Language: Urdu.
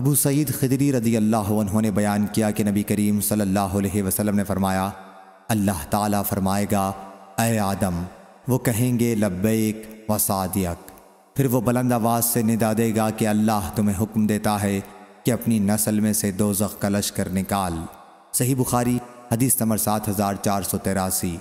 ابو سعید خدری رضی اللہ عنہ نے بیان کیا کہ نبی کریم صلی اللہ علیہ وسلم نے فرمایا اللہ تعالیٰ فرمائے گا اے آدم وہ کہیں گے لبیک و وسادیک پھر وہ بلند آواز سے ندا دے گا کہ اللہ تمہیں حکم دیتا ہے کہ اپنی نسل میں سے دوزخ کلش کر نکال صحیح بخاری حدیث نمبر سات ہزار چار سو تیراسی